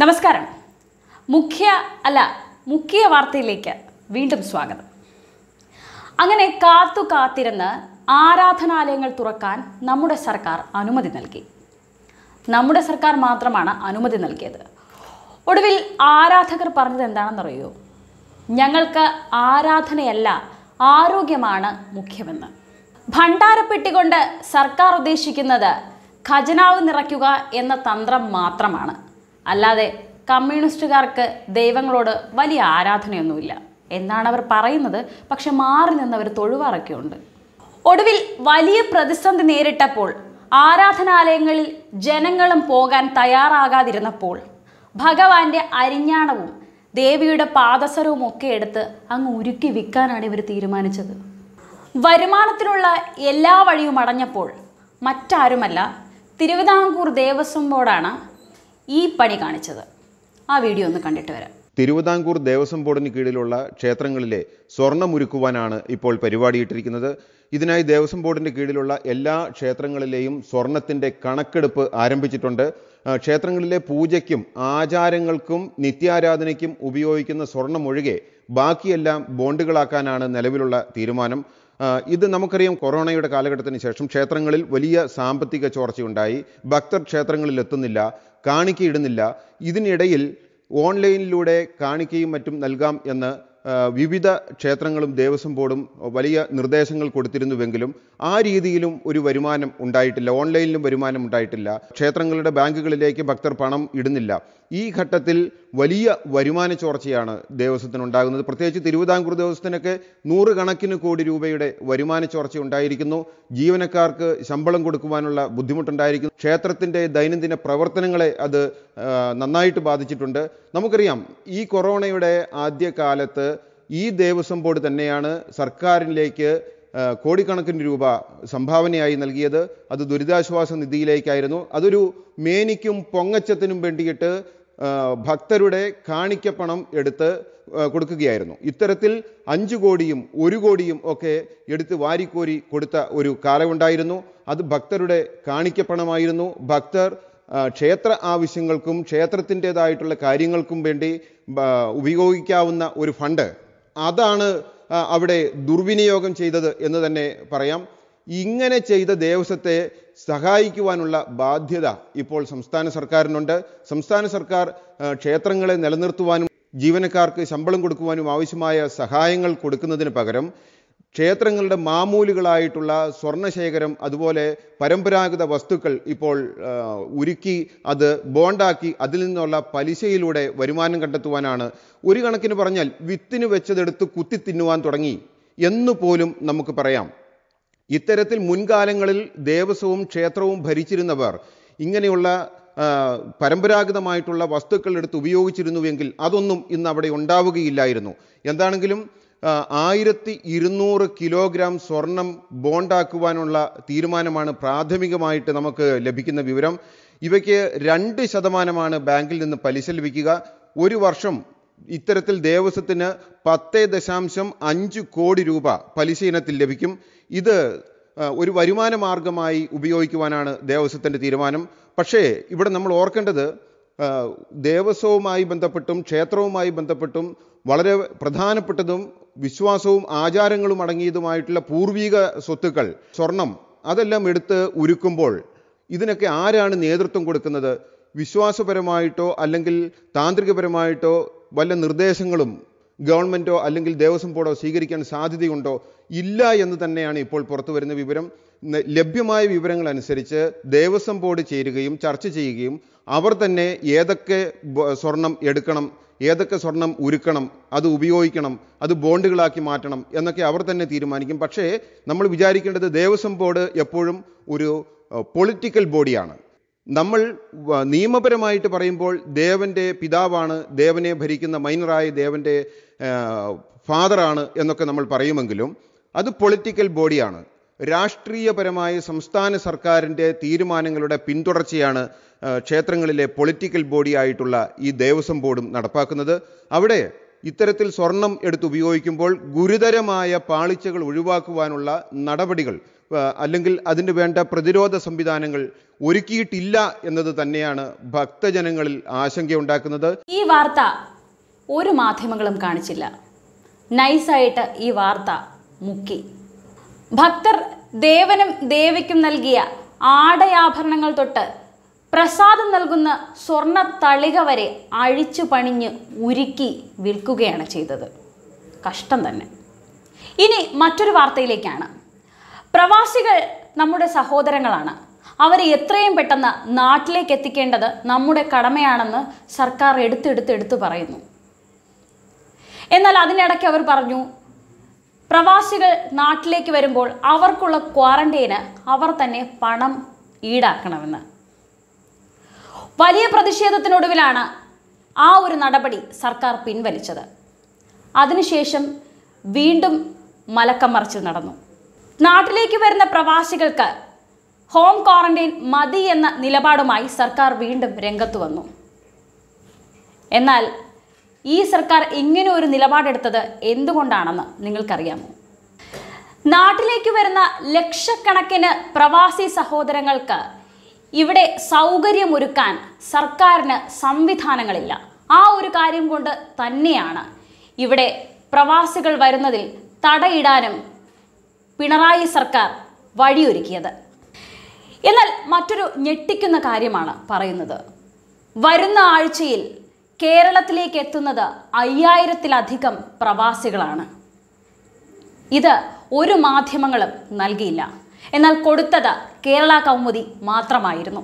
നമസ്കാരം മുഖ്യ അല്ല മുഖ്യ വാർത്തയിലേക്ക് വീണ്ടും സ്വാഗതം അങ്ങനെ കാത്തു കാത്തിരുന്ന് ആരാധനാലയങ്ങൾ തുറക്കാൻ നമ്മുടെ സർക്കാർ അനുമതി നൽകി നമ്മുടെ സർക്കാർ മാത്രമാണ് അനുമതി നൽകിയത് ഒടുവിൽ ആരാധകർ പറഞ്ഞത് അറിയോ ഞങ്ങൾക്ക് ആരാധനയല്ല ആരോഗ്യമാണ് മുഖ്യമെന്ന് ഭണ്ഡാരപ്പെട്ടികൊണ്ട് സർക്കാർ ഉദ്ദേശിക്കുന്നത് ഖജനാവ് നിറയ്ക്കുക എന്ന തന്ത്രം മാത്രമാണ് അല്ലാതെ കമ്മ്യൂണിസ്റ്റുകാർക്ക് ദൈവങ്ങളോട് വലിയ ആരാധനയൊന്നുമില്ല എന്നാണ് അവർ പറയുന്നത് പക്ഷെ മാറി നിന്നവർ തൊഴുവാറൊക്കെ ഉണ്ട് ഒടുവിൽ വലിയ പ്രതിസന്ധി നേരിട്ടപ്പോൾ ആരാധനാലയങ്ങളിൽ ജനങ്ങളും പോകാൻ തയ്യാറാകാതിരുന്നപ്പോൾ ഭഗവാന്റെ അരിഞ്ഞാണവും ദേവിയുടെ പാദസരവും ഒക്കെ എടുത്ത് അങ്ങ് ഉരുക്കി വിൽക്കാനാണ് ഇവർ തീരുമാനിച്ചത് വരുമാനത്തിനുള്ള എല്ലാ വഴിയും അടഞ്ഞപ്പോൾ മറ്റാരുമല്ല തിരുവിതാംകൂർ ദേവസ്വം ബോർഡാണ് ഈ പണി കാണിച്ചത് ആ വീഡിയോ ഒന്ന് കണ്ടിട്ട് വരാം തിരുവിതാംകൂർ ദേവസ്വം ബോർഡിന് കീഴിലുള്ള ക്ഷേത്രങ്ങളിലെ സ്വർണ്ണമുരുക്കുവാനാണ് ഇപ്പോൾ പരിപാടിയിട്ടിരിക്കുന്നത് ഇതിനായി ദേവസ്വം ബോർഡിൻ്റെ കീഴിലുള്ള എല്ലാ ക്ഷേത്രങ്ങളിലെയും സ്വർണത്തിൻ്റെ കണക്കെടുപ്പ് ആരംഭിച്ചിട്ടുണ്ട് ക്ഷേത്രങ്ങളിലെ പൂജയ്ക്കും ആചാരങ്ങൾക്കും നിത്യാരാധനയ്ക്കും ഉപയോഗിക്കുന്ന സ്വർണം ഒഴികെ ബാക്കിയെല്ലാം ബോണ്ടുകളാക്കാനാണ് നിലവിലുള്ള തീരുമാനം ഇത് നമുക്കറിയാം കൊറോണയുടെ കാലഘട്ടത്തിന് ശേഷം ക്ഷേത്രങ്ങളിൽ വലിയ സാമ്പത്തിക ചോർച്ചയുണ്ടായി ഭക്തർ ക്ഷേത്രങ്ങളിൽ എത്തുന്നില്ല കാണിക്കയിടുന്നില്ല ഇതിനിടയിൽ ഓൺലൈനിലൂടെ കാണിക്കയും മറ്റും നൽകാം എന്ന് വിവിധ ക്ഷേത്രങ്ങളും ദേവസ്വം ബോർഡും വലിയ നിർദ്ദേശങ്ങൾ കൊടുത്തിരുന്നുവെങ്കിലും ആ രീതിയിലും ഒരു വരുമാനം ഉണ്ടായിട്ടില്ല ഓൺലൈനിലും വരുമാനം ഉണ്ടായിട്ടില്ല ക്ഷേത്രങ്ങളുടെ ബാങ്കുകളിലേക്ക് ഭക്തർ പണം ഇടുന്നില്ല ഈ ഘട്ടത്തിൽ വലിയ വരുമാന ചോർച്ചയാണ് ദേവസ്വത്തിനുണ്ടാകുന്നത് പ്രത്യേകിച്ച് തിരുവിതാംകൂർ ദേവസ്വത്തിനൊക്കെ നൂറുകണക്കിന് കോടി രൂപയുടെ വരുമാന ചോർച്ച ഉണ്ടായിരിക്കുന്നു ജീവനക്കാർക്ക് ശമ്പളം കൊടുക്കുവാനുള്ള ബുദ്ധിമുട്ടുണ്ടായിരിക്കുന്നു ക്ഷേത്രത്തിൻ്റെ ദൈനംദിന പ്രവർത്തനങ്ങളെ അത് നന്നായിട്ട് ബാധിച്ചിട്ടുണ്ട് നമുക്കറിയാം ഈ കൊറോണയുടെ ആദ്യകാലത്ത് ഈ ദേവസ്വം ബോർഡ് തന്നെയാണ് സർക്കാരിലേക്ക് കോടിക്കണക്കിന് രൂപ സംഭാവനയായി നൽകിയത് അത് ദുരിതാശ്വാസ നിധിയിലേക്കായിരുന്നു അതൊരു മേനിക്കും പൊങ്ങച്ചത്തിനും വേണ്ടിയിട്ട് ഭക്തരുടെ കാണിക്കപ്പണം എടുത്ത് കൊടുക്കുകയായിരുന്നു ഇത്തരത്തിൽ അഞ്ച് കോടിയും ഒരു കോടിയും ഒക്കെ എടുത്ത് വാരിക്കോരി കൊടുത്ത ഒരു കാലമുണ്ടായിരുന്നു അത് ഭക്തരുടെ കാണിക്കപ്പണമായിരുന്നു ഭക്തർ ക്ഷേത്ര ആവശ്യങ്ങൾക്കും ക്ഷേത്രത്തിൻ്റേതായിട്ടുള്ള കാര്യങ്ങൾക്കും വേണ്ടി ഉപയോഗിക്കാവുന്ന ഒരു ഫണ്ട് അതാണ് അവിടെ ദുർവിനിയോഗം ചെയ്തത് എന്ന് തന്നെ പറയാം ഇങ്ങനെ ചെയ്ത ദേവസ്വത്തെ സഹായിക്കുവാനുള്ള ബാധ്യത ഇപ്പോൾ സംസ്ഥാന സർക്കാരിനുണ്ട് സംസ്ഥാന സർക്കാർ ക്ഷേത്രങ്ങളെ നിലനിർത്തുവാനും ജീവനക്കാർക്ക് ശമ്പളം കൊടുക്കുവാനും ആവശ്യമായ സഹായങ്ങൾ കൊടുക്കുന്നതിന് പകരം ക്ഷേത്രങ്ങളുടെ മാമൂലുകളായിട്ടുള്ള സ്വർണശേഖരം അതുപോലെ പരമ്പരാഗത വസ്തുക്കൾ ഇപ്പോൾ ഉരുക്കി അത് ബോണ്ടാക്കി അതിൽ നിന്നുള്ള പലിശയിലൂടെ വരുമാനം കണ്ടെത്തുവാനാണ് ഒരു കണക്കിന് പറഞ്ഞാൽ വിത്തിന് വെച്ചതെടുത്ത് കുത്തി തിന്നുവാൻ തുടങ്ങി എന്നുപോലും പോലും നമുക്ക് പറയാം ഇത്തരത്തിൽ മുൻകാലങ്ങളിൽ ദേവസ്വവും ക്ഷേത്രവും ഭരിച്ചിരുന്നവർ ഇങ്ങനെയുള്ള പരമ്പരാഗതമായിട്ടുള്ള വസ്തുക്കളെടുത്ത് എടുത്ത് ഉപയോഗിച്ചിരുന്നുവെങ്കിൽ അതൊന്നും ഇന്ന് അവിടെ ഉണ്ടാവുകയില്ലായിരുന്നു എന്താണെങ്കിലും ആയിരത്തി ഇരുന്നൂറ് കിലോഗ്രാം സ്വർണം ബോണ്ടാക്കുവാനുള്ള തീരുമാനമാണ് പ്രാഥമികമായിട്ട് നമുക്ക് ലഭിക്കുന്ന വിവരം ഇവയ്ക്ക് രണ്ട് ശതമാനമാണ് ബാങ്കിൽ നിന്ന് പലിശ ലഭിക്കുക ഒരു വർഷം ഇത്തരത്തിൽ ദേവസ്വത്തിന് പത്ത് ദശാംശം അഞ്ച് കോടി രൂപ പലിശ ഇനത്തിൽ ലഭിക്കും ഇത് ഒരു വരുമാന മാർഗമായി ഉപയോഗിക്കുവാനാണ് ദേവസ്വത്തിൻ്റെ തീരുമാനം പക്ഷേ ഇവിടെ നമ്മൾ ഓർക്കേണ്ടത് ദേവസ്വവുമായി ബന്ധപ്പെട്ടും ക്ഷേത്രവുമായി ബന്ധപ്പെട്ടും വളരെ പ്രധാനപ്പെട്ടതും വിശ്വാസവും ആചാരങ്ങളും അടങ്ങിയതുമായിട്ടുള്ള പൂർവീക സ്വത്തുക്കൾ സ്വർണം അതെല്ലാം എടുത്ത് ഉരുക്കുമ്പോൾ ഇതിനൊക്കെ ആരാണ് നേതൃത്വം കൊടുക്കുന്നത് വിശ്വാസപരമായിട്ടോ അല്ലെങ്കിൽ താന്ത്രികപരമായിട്ടോ വല്ല നിർദ്ദേശങ്ങളും ഗവൺമെൻറ്റോ അല്ലെങ്കിൽ ദേവസ്വം ബോർഡോ സ്വീകരിക്കാൻ സാധ്യതയുണ്ടോ ഇല്ല എന്ന് തന്നെയാണ് ഇപ്പോൾ പുറത്തു വരുന്ന വിവരം ലഭ്യമായ വിവരങ്ങൾ അനുസരിച്ച് ദേവസ്വം ബോർഡ് ചേരുകയും ചർച്ച ചെയ്യുകയും അവർ തന്നെ ഏതൊക്കെ സ്വർണം എടുക്കണം ഏതൊക്കെ സ്വർണം ഉരുക്കണം അത് ഉപയോഗിക്കണം അത് ബോണ്ടുകളാക്കി മാറ്റണം എന്നൊക്കെ അവർ തന്നെ തീരുമാനിക്കും പക്ഷേ നമ്മൾ വിചാരിക്കേണ്ടത് ദേവസ്വം ബോർഡ് എപ്പോഴും ഒരു പൊളിറ്റിക്കൽ ബോഡിയാണ് നമ്മൾ നിയമപരമായിട്ട് പറയുമ്പോൾ ദേവൻ്റെ പിതാവാണ് ദേവനെ ഭരിക്കുന്ന മൈനറായ ദേവൻ്റെ ഫാദറാണ് എന്നൊക്കെ നമ്മൾ പറയുമെങ്കിലും അത് പൊളിറ്റിക്കൽ ബോഡിയാണ് രാഷ്ട്രീയപരമായ സംസ്ഥാന സർക്കാരിൻ്റെ തീരുമാനങ്ങളുടെ പിന്തുടർച്ചയാണ് ക്ഷേത്രങ്ങളിലെ പൊളിറ്റിക്കൽ ബോഡി ആയിട്ടുള്ള ഈ ദേവസ്വം ബോർഡും നടപ്പാക്കുന്നത് അവിടെ ഇത്തരത്തിൽ സ്വർണം എടുത്ത് ഉപയോഗിക്കുമ്പോൾ ഗുരുതരമായ പാളിച്ചകൾ ഒഴിവാക്കുവാനുള്ള നടപടികൾ അല്ലെങ്കിൽ അതിന് വേണ്ട പ്രതിരോധ സംവിധാനങ്ങൾ ഒരുക്കിയിട്ടില്ല എന്നത് തന്നെയാണ് ഭക്തജനങ്ങളിൽ ആശങ്കയുണ്ടാക്കുന്നത് ഈ വാർത്ത ഒരു മാധ്യമങ്ങളും കാണിച്ചില്ല നൈസായിട്ട് ഈ വാർത്ത മുക്കി ഭക്തർ ദേവനും ദേവിക്കും നൽകിയ ആടയാഭരണങ്ങൾ തൊട്ട് പ്രസാദം നൽകുന്ന സ്വർണ്ണ തളിക വരെ അഴിച്ചു പണിഞ്ഞ് ഉരുക്കി വിൽക്കുകയാണ് ചെയ്തത് കഷ്ടം തന്നെ ഇനി മറ്റൊരു വാർത്തയിലേക്കാണ് പ്രവാസികൾ നമ്മുടെ സഹോദരങ്ങളാണ് അവരെ എത്രയും പെട്ടെന്ന് നാട്ടിലേക്ക് എത്തിക്കേണ്ടത് നമ്മുടെ കടമയാണെന്ന് സർക്കാർ എടുത്തെടുത്ത് എടുത്തു പറയുന്നു എന്നാൽ അതിനിടയ്ക്ക് അവർ പറഞ്ഞു പ്രവാസികൾ നാട്ടിലേക്ക് വരുമ്പോൾ അവർക്കുള്ള ക്വാറൻറ്റൈന് അവർ തന്നെ പണം ഈടാക്കണമെന്ന് വലിയ പ്രതിഷേധത്തിനൊടുവിലാണ് ആ ഒരു നടപടി സർക്കാർ പിൻവലിച്ചത് അതിനുശേഷം വീണ്ടും മലക്കം മറിച്ച് നടന്നു നാട്ടിലേക്ക് വരുന്ന പ്രവാസികൾക്ക് ഹോം ക്വാറന്റൈൻ മതി എന്ന നിലപാടുമായി സർക്കാർ വീണ്ടും രംഗത്ത് വന്നു എന്നാൽ ഈ സർക്കാർ ഇങ്ങനെ ഒരു നിലപാടെടുത്തത് എന്തുകൊണ്ടാണെന്ന് നിങ്ങൾക്കറിയാമോ നാട്ടിലേക്ക് വരുന്ന ലക്ഷക്കണക്കിന് പ്രവാസി സഹോദരങ്ങൾക്ക് ഇവിടെ സൗകര്യമൊരുക്കാൻ സർക്കാരിന് സംവിധാനങ്ങളില്ല ആ ഒരു കാര്യം കൊണ്ട് തന്നെയാണ് ഇവിടെ പ്രവാസികൾ വരുന്നതിൽ തടയിടാനും പിണറായി സർക്കാർ വഴിയൊരുക്കിയത് എന്നാൽ മറ്റൊരു ഞെട്ടിക്കുന്ന കാര്യമാണ് പറയുന്നത് വരുന്ന ആഴ്ചയിൽ കേരളത്തിലേക്ക് എത്തുന്നത് അയ്യായിരത്തിലധികം പ്രവാസികളാണ് ഇത് ഒരു മാധ്യമങ്ങളും നൽകിയില്ല എന്നാൽ കൊടുത്തത് കേരള കൗമുദി മാത്രമായിരുന്നു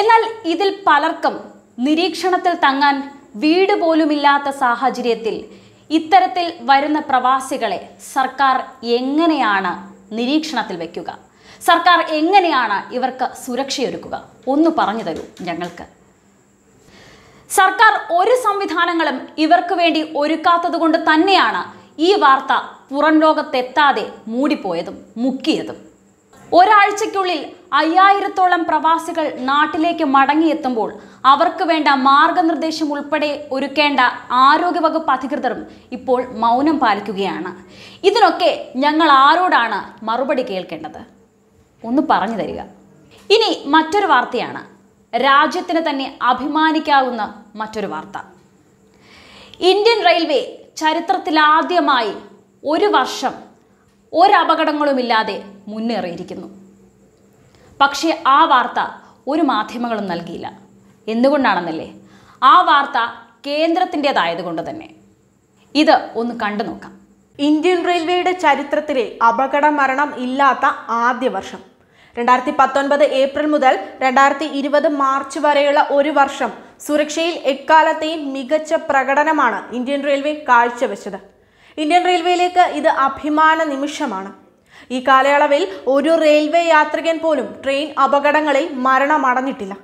എന്നാൽ ഇതിൽ പലർക്കും നിരീക്ഷണത്തിൽ തങ്ങാൻ വീട് പോലുമില്ലാത്ത സാഹചര്യത്തിൽ ഇത്തരത്തിൽ വരുന്ന പ്രവാസികളെ സർക്കാർ എങ്ങനെയാണ് നിരീക്ഷണത്തിൽ വയ്ക്കുക സർക്കാർ എങ്ങനെയാണ് ഇവർക്ക് സുരക്ഷയൊരുക്കുക ഒന്ന് പറഞ്ഞു തരൂ ഞങ്ങൾക്ക് സർക്കാർ ഒരു സംവിധാനങ്ങളും ഇവർക്ക് വേണ്ടി ഒരുക്കാത്തത് കൊണ്ട് തന്നെയാണ് ഈ വാർത്ത പുറം ലോകത്തെത്താതെ മൂടിപ്പോയതും മുക്കിയതും ഒരാഴ്ചയ്ക്കുള്ളിൽ അയ്യായിരത്തോളം പ്രവാസികൾ നാട്ടിലേക്ക് മടങ്ങിയെത്തുമ്പോൾ അവർക്ക് വേണ്ട മാർഗനിർദ്ദേശം ഉൾപ്പെടെ ഒരുക്കേണ്ട ആരോഗ്യവകുപ്പ് അധികൃതരും ഇപ്പോൾ മൗനം പാലിക്കുകയാണ് ഇതിനൊക്കെ ഞങ്ങൾ ആരോടാണ് മറുപടി കേൾക്കേണ്ടത് ഒന്ന് പറഞ്ഞു തരിക ഇനി മറ്റൊരു വാർത്തയാണ് രാജ്യത്തിന് തന്നെ അഭിമാനിക്കാവുന്ന മറ്റൊരു വാർത്ത ഇന്ത്യൻ റെയിൽവേ ചരിത്രത്തിലാദ്യമായി ഒരു വർഷം ഒരപകടങ്ങളുമില്ലാതെ മുന്നേറിയിരിക്കുന്നു പക്ഷേ ആ വാർത്ത ഒരു മാധ്യമങ്ങളും നൽകിയില്ല എന്തുകൊണ്ടാണെന്നല്ലേ ആ വാർത്ത കേന്ദ്രത്തിൻ്റേതായതുകൊണ്ട് തന്നെ ഇത് ഒന്ന് കണ്ടു നോക്കാം ഇന്ത്യൻ റെയിൽവേയുടെ ചരിത്രത്തിലെ അപകട മരണം ഇല്ലാത്ത ആദ്യ വർഷം രണ്ടായിരത്തി പത്തൊൻപത് ഏപ്രിൽ മുതൽ രണ്ടായിരത്തി ഇരുപത് മാർച്ച് വരെയുള്ള ഒരു വർഷം സുരക്ഷയിൽ എക്കാലത്തെയും മികച്ച പ്രകടനമാണ് ഇന്ത്യൻ റെയിൽവേ കാഴ്ചവെച്ചത് ഇന്ത്യൻ റെയിൽവേയിലേക്ക് ഇത് അഭിമാന നിമിഷമാണ് ഈ കാലയളവിൽ ഒരു റെയിൽവേ യാത്രികൻ പോലും ട്രെയിൻ അപകടങ്ങളിൽ മരണമടഞ്ഞിട്ടില്ല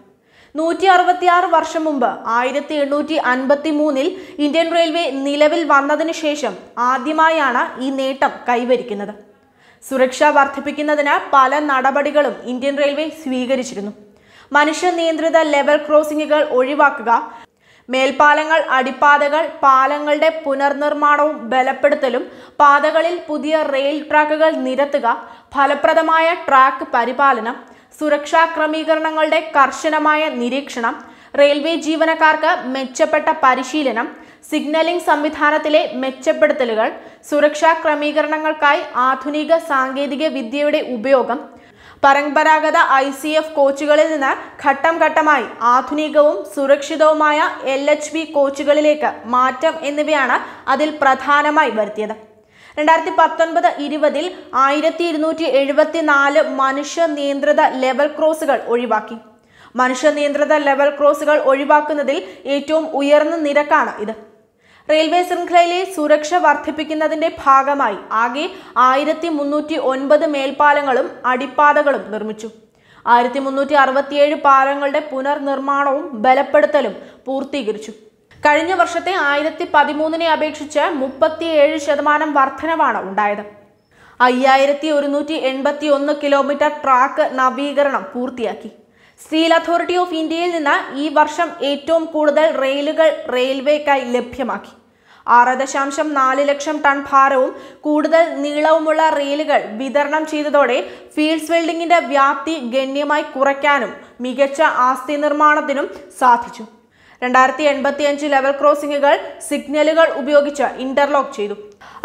നൂറ്റി അറുപത്തിയാറ് വർഷം മുമ്പ് ആയിരത്തി എണ്ണൂറ്റി അൻപത്തി മൂന്നിൽ ഇന്ത്യൻ റെയിൽവേ നിലവിൽ വന്നതിന് ശേഷം ആദ്യമായാണ് ഈ നേട്ടം കൈവരിക്കുന്നത് സുരക്ഷ വർദ്ധിപ്പിക്കുന്നതിന് പല നടപടികളും ഇന്ത്യൻ റെയിൽവേ സ്വീകരിച്ചിരുന്നു മനുഷ്യ നിയന്ത്രിത ലെവൽ ക്രോസിംഗുകൾ ഒഴിവാക്കുക മേൽപ്പാലങ്ങൾ അടിപ്പാതകൾ പാലങ്ങളുടെ പുനർനിർമ്മാണവും ബലപ്പെടുത്തലും പാതകളിൽ പുതിയ റെയിൽ ട്രാക്കുകൾ നിരത്തുക ഫലപ്രദമായ ട്രാക്ക് പരിപാലനം സുരക്ഷാ ക്രമീകരണങ്ങളുടെ കർശനമായ നിരീക്ഷണം റെയിൽവേ ജീവനക്കാർക്ക് മെച്ചപ്പെട്ട പരിശീലനം സിഗ്നലിംഗ് സംവിധാനത്തിലെ മെച്ചപ്പെടുത്തലുകൾ സുരക്ഷാ ക്രമീകരണങ്ങൾക്കായി ആധുനിക സാങ്കേതിക വിദ്യയുടെ ഉപയോഗം പരമ്പരാഗത ഐ സി എഫ് കോച്ചുകളിൽ നിന്ന് ഘട്ടം ഘട്ടമായി ആധുനികവും സുരക്ഷിതവുമായ എൽ എച്ച് ബി കോച്ചുകളിലേക്ക് മാറ്റം എന്നിവയാണ് അതിൽ പ്രധാനമായി വരുത്തിയത് രണ്ടായിരത്തി പത്തൊൻപത് ഇരുപതിൽ ആയിരത്തി ഇരുന്നൂറ്റി നാല് മനുഷ്യ നിയന്ത്രിത ലെവൽ ക്രോസുകൾ ഒഴിവാക്കി മനുഷ്യ നിയന്ത്രിത ലെവൽ ക്രോസുകൾ ഒഴിവാക്കുന്നതിൽ ഏറ്റവും ഉയർന്ന നിരക്കാണ് ഇത് റെയിൽവേ ശൃംഖലയിലെ സുരക്ഷ വർദ്ധിപ്പിക്കുന്നതിന്റെ ഭാഗമായി ആകെ ആയിരത്തി മുന്നൂറ്റി ഒൻപത് മേൽപ്പാലങ്ങളും അടിപ്പാതകളും നിർമ്മിച്ചു ആയിരത്തി മുന്നൂറ്റി അറുപത്തിയേഴ് പാലങ്ങളുടെ പുനർനിർമ്മാണവും ബലപ്പെടുത്തലും പൂർത്തീകരിച്ചു കഴിഞ്ഞ വർഷത്തെ ആയിരത്തി പതിമൂന്നിനെ അപേക്ഷിച്ച് മുപ്പത്തിയേഴ് ശതമാനം വർധനവാണ് ഉണ്ടായത് അയ്യായിരത്തി ഒരുന്നൂറ്റി എൺപത്തി ഒന്ന് കിലോമീറ്റർ ട്രാക്ക് നവീകരണം പൂർത്തിയാക്കി സ്റ്റീൽ അതോറിറ്റി ഓഫ് ഇന്ത്യയിൽ നിന്ന് ഈ വർഷം ഏറ്റവും കൂടുതൽ റെയിലുകൾ റെയിൽവേക്കായി ലഭ്യമാക്കി ആറ് ദശാംശം നാല് ലക്ഷം ടൺ ഭാരവും കൂടുതൽ നീളവുമുള്ള റെയിലുകൾ വിതരണം ചെയ്തതോടെ ഫീൽഡ്സ് വെൽഡിംഗിന്റെ വ്യാപ്തി ഗണ്യമായി കുറയ്ക്കാനും മികച്ച ആസ്തി നിർമ്മാണത്തിനും സാധിച്ചു രണ്ടായിരത്തി എൺപത്തി അഞ്ച് ലെവൽ ക്രോസിംഗുകൾ സിഗ്നലുകൾ ഉപയോഗിച്ച് ഇന്റർലോക്ക് ചെയ്തു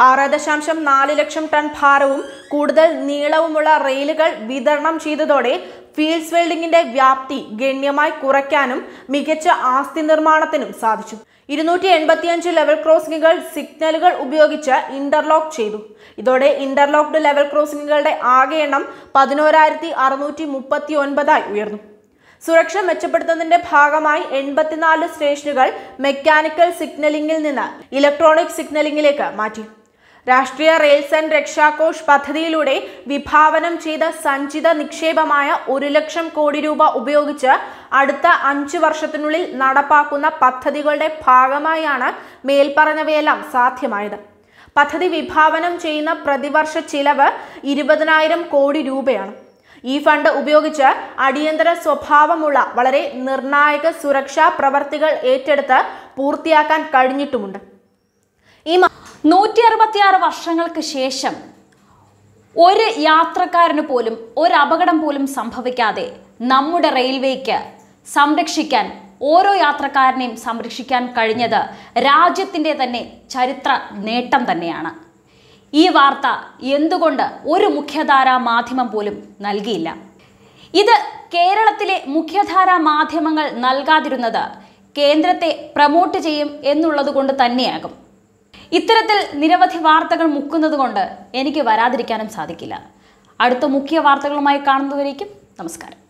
ആറ് ദശാംശം നാല് ലക്ഷം ടൺ ഭാരവും കൂടുതൽ നീളവുമുള്ള റെയിലുകൾ വിതരണം ചെയ്തതോടെ ഫീൽഡ്സ് വെൽഡിംഗിന്റെ വ്യാപ്തി ഗണ്യമായി കുറയ്ക്കാനും മികച്ച ആസ്തി നിർമ്മാണത്തിനും സാധിച്ചു ഇരുന്നൂറ്റി എൺപത്തിയഞ്ച് ലെവൽ ക്രോസിംഗുകൾ സിഗ്നലുകൾ ഉപയോഗിച്ച് ഇന്റർലോക്ക് ചെയ്തു ഇതോടെ ഇന്റർലോക്ക്ഡ് ലെവൽ ക്രോസിംഗുകളുടെ ആകെ എണ്ണം പതിനോരായിരത്തി അറുന്നൂറ്റി മുപ്പത്തി ഒൻപതായി ഉയർന്നു സുരക്ഷ മെച്ചപ്പെടുത്തുന്നതിന്റെ ഭാഗമായി എൺപത്തിനാല് സ്റ്റേഷനുകൾ മെക്കാനിക്കൽ സിഗ്നലിംഗിൽ നിന്ന് ഇലക്ട്രോണിക് സിഗ്നലിംഗിലേക്ക് മാറ്റി രാഷ്ട്രീയ റെയിൽസ് ആൻഡ് രക്ഷാകോഷ് പദ്ധതിയിലൂടെ വിഭാവനം ചെയ്ത സഞ്ചിത നിക്ഷേപമായ ഒരു ലക്ഷം കോടി രൂപ ഉപയോഗിച്ച് അടുത്ത അഞ്ച് വർഷത്തിനുള്ളിൽ നടപ്പാക്കുന്ന പദ്ധതികളുടെ ഭാഗമായാണ് മേൽപ്പറഞ്ഞവയെല്ലാം സാധ്യമായത് പദ്ധതി വിഭാവനം ചെയ്യുന്ന പ്രതിവർഷ ചിലവ് ഇരുപതിനായിരം കോടി രൂപയാണ് ഈ ഫണ്ട് ഉപയോഗിച്ച് അടിയന്തര സ്വഭാവമുള്ള വളരെ നിർണായക സുരക്ഷാ പ്രവർത്തികൾ ഏറ്റെടുത്ത് പൂർത്തിയാക്കാൻ കഴിഞ്ഞിട്ടുമുണ്ട് ഈ നൂറ്റി അറുപത്തിയാറ് വർഷങ്ങൾക്ക് ശേഷം ഒരു യാത്രക്കാരന് പോലും ഒരു അപകടം പോലും സംഭവിക്കാതെ നമ്മുടെ റെയിൽവേക്ക് സംരക്ഷിക്കാൻ ഓരോ യാത്രക്കാരനെയും സംരക്ഷിക്കാൻ കഴിഞ്ഞത് രാജ്യത്തിൻ്റെ തന്നെ ചരിത്ര നേട്ടം തന്നെയാണ് ഈ വാർത്ത എന്തുകൊണ്ട് ഒരു മുഖ്യധാരാ മാധ്യമം പോലും നൽകിയില്ല ഇത് കേരളത്തിലെ മുഖ്യധാരാ മാധ്യമങ്ങൾ നൽകാതിരുന്നത് കേന്ദ്രത്തെ പ്രമോട്ട് ചെയ്യും എന്നുള്ളത് കൊണ്ട് തന്നെയാകും ഇത്തരത്തിൽ നിരവധി വാർത്തകൾ കൊണ്ട് എനിക്ക് വരാതിരിക്കാനും സാധിക്കില്ല അടുത്ത മുഖ്യ വാർത്തകളുമായി കാണുന്നവരേക്കും നമസ്കാരം